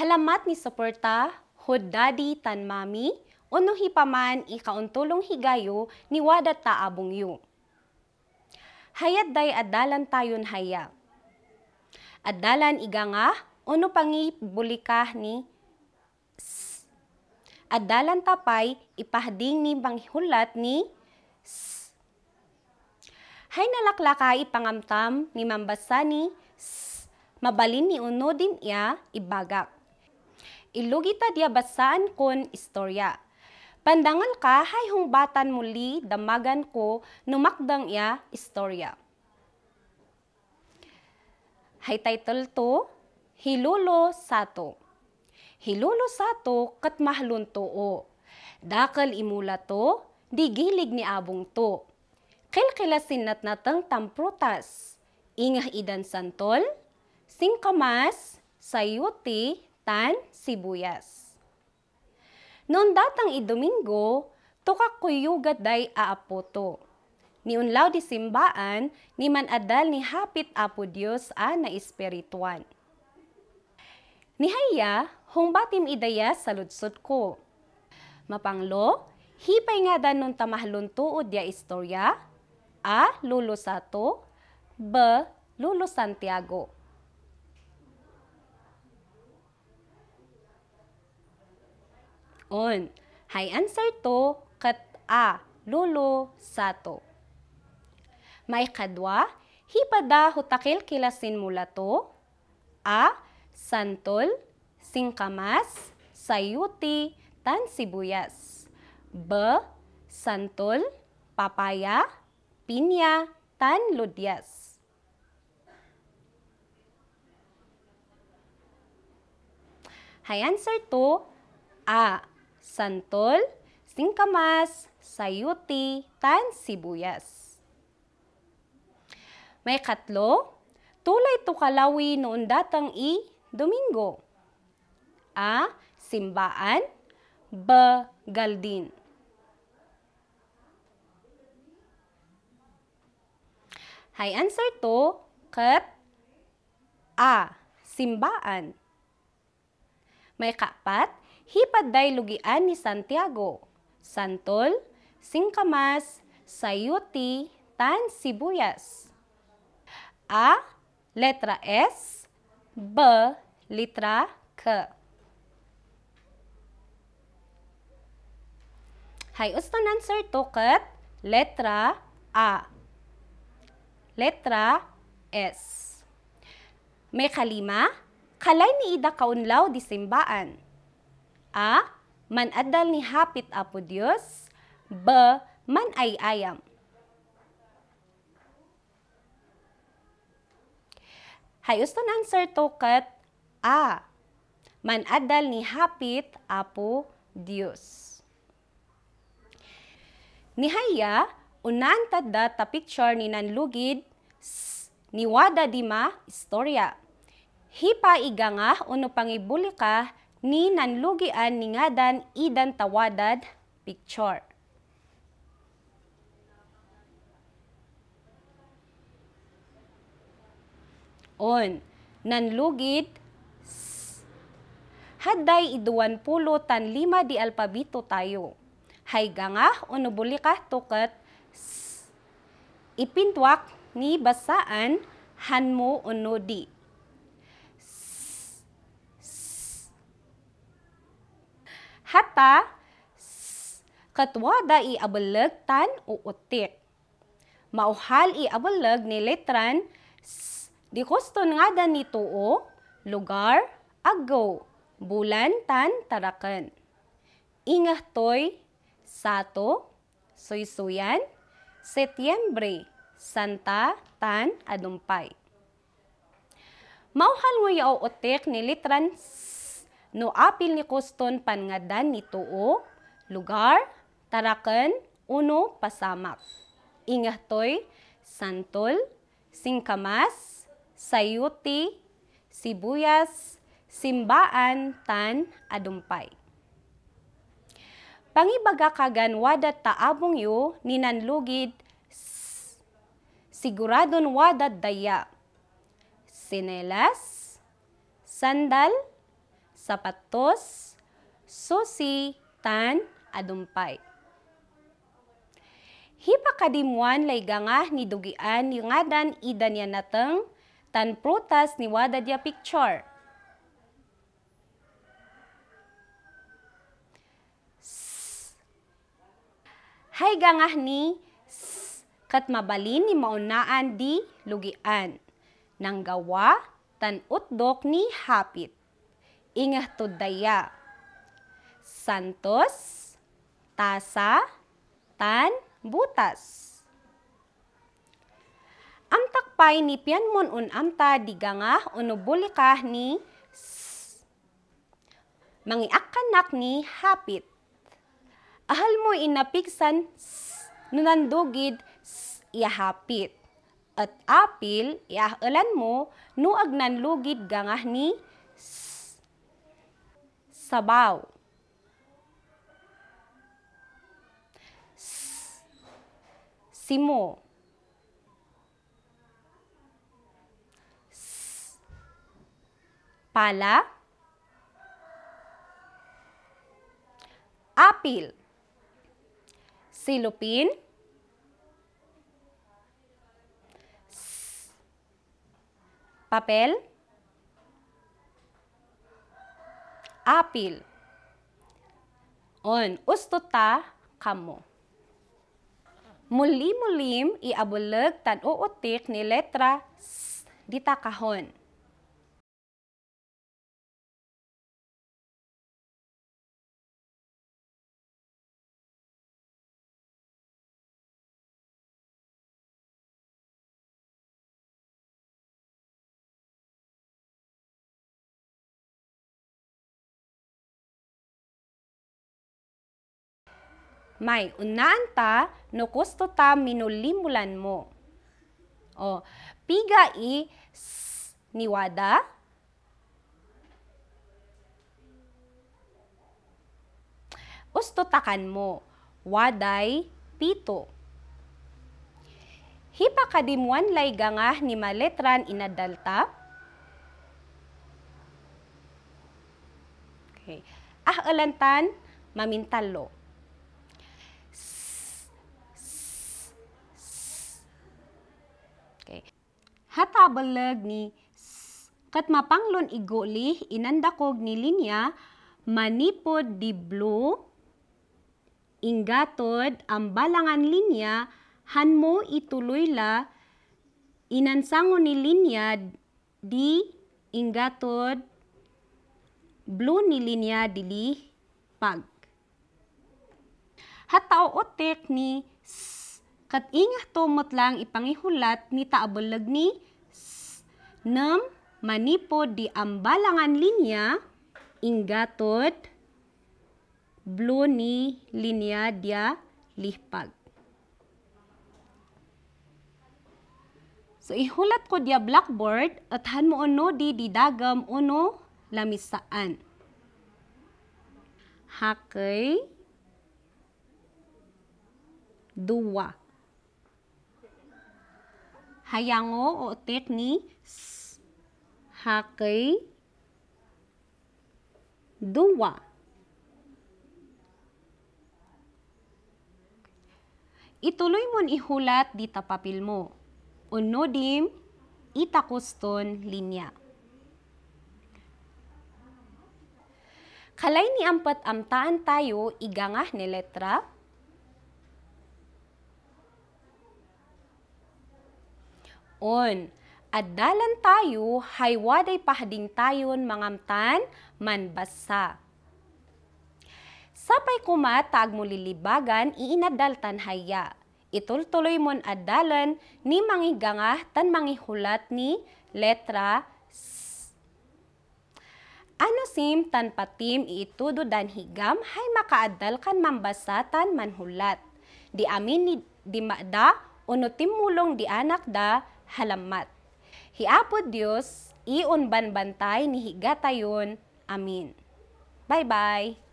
Halamat ni suporta, hud hudadi tan mami, uno hipaman ikauntulong higayo ni wadat abong yu. Hayat day adalan tayon haya. Adalan iganga nga, uno pangi bulikah ni Adalan tapay ipahding ni banghulat ni Hay nalaklakay ipangamtam ni mambasani S. Mabalin ni uno din iya ibagak ilugita dia basan kon istorya. Pandangal ka hay hungbatan muli damagan ko numakdang iya istorya. Hay title to, Hilulo Sato. Hilulo Sato kat mahlun to Dakal imula to, digilig ni abong to. Kilkilasin nat natang tamprutas. Ingah idan santol, singkamas, sayuti, tan sibuyas. Noon datang idomingo, tukak kuyugat day aapoto. Ni unlaw di simbaan, ni manadal ni hapit apo Dios a na espirituan. Ni haya, humbatim idaya sa lutsod ko. Mapanglo, hipay nga dan tamahlon tuod ya istorya, A. Lulo Sato, B. Lulo Santiago. on. High answer to kat a lulo sato. May kadwa, hipada hutakil kilasin mula to, a santol, singkamas, sayuti, tan sibuyas. B santol, papaya, pinya, tan ludyas. High answer to A santol, singkamas, sayuti, tan sibuyas. May katlo, tulay to kalawi noon datang i Domingo. A. Simbaan B. Galdin Hay answer to kat A. Simbaan May kapat, hipadday lugian ni Santiago, Santol, Singkamas, Sayuti, Tan Sibuyas. A. Letra S. B. Letra K. Hay ustan answer to kat letra A. Letra S. May kalima, kalay ni Ida Kaunlaw disimbaan. A. Manaddal ni hapit apo Dios. B. Man ay ayam. Hayos to answer to kat A. Manaddal ni hapit apo Dios. Nihaya, unan tadda ta picture ni nanlugid ni wada di ma istorya. Hipa iga nga uno pangibuli ka ni nanlugian ni ngadan idan tawadad picture. On, nanlugid haday iduan pulo tan lima di alpabito tayo. Hayga nga, unubuli ka tukat ipintwak ni basaan hanmo unodi. kata katwada i abalag tan o Mauhal i abalag ni letran s, di kusto nga da ni tuo, lugar, ago, bulan tan tarakan. Ingah toy, sato, suysuyan, setyembre, santa, tan, adumpay. Mauhal mo yaw utik ni letran s, no apil ni Koston pangadan ni tuo, lugar, taraken, uno pasamak. Ingahtoy, santol, singkamas, sayuti, sibuyas, simbaan, tan, adumpay. Pangibaga kagan wadat taabong yu ninanlugid siguradon wadat daya. Sinelas, sandal, sapatos, susi, tan, adumpay. Hipakadimuan laygangah ni dugian ni ngadan idan yan natang tan prutas ni wada dia picture. S Hay gangah ni s kat mabalin ni maunaan di lugian. Nang gawa tan utdok ni hapit ingah to daya. Santos, tasa, tan, butas. Amtak pay ni pianmon un amta digangah unubulikah ni s. Mangiakanak ni hapit. Ahal mo inapiksan s. Nunandugid s. Iahapit. At apil, iahalan mo, nuag nanlugid gangah ni sabaw. S simo. S pala. Apil. Silupin. S papel. apil. On, ustuta kamo. Muli-mulim iabulag tan-uutik ni letra S dita kahon. may unanta no kusto ta minulimulan mo. O, piga i niwada, usto takan mo, waday pito. Hipakadimuan layga nga ni maletran inadalta. Okay. Ah, alantan, mamintalo. hatabalag ni kat mapanglon iguli inandakog ni linya manipod di blue ingatod ang balangan linya han mo ituloy la inansango ni linya di ingatod blue ni linya dili pag hatao otek ni s kat ingah tumot lang ipangihulat ni taabulag ni nam manipod di ambalangan linya inggatod blue ni linya dia lihpag. So ihulat ko dia blackboard at han mo ono di didagam ono lamisaan. Hakay dua hayango o utik hakay duwa Ituloy mo ihulat di tapapil mo. Unodim itakuston linya. Kalay ni ampat amtaan tayo igangah ni letra Panginoon. Adalan tayo, haywaday pahading tayon mangamtan, manbasa. Sapay kuma tag mo lilibagan, iinadaltan haya. Itultuloy mon adalan ni mangiganga ah, tan mangihulat ni letra S. Ano sim tan patim itudo dan higam hay makaadal kan mambasa tan manhulat. Di amin ni di maada uno timulong di anak da halamat. Hiapod Dios, iunban bantay ni higatayon. Amin. Bye-bye.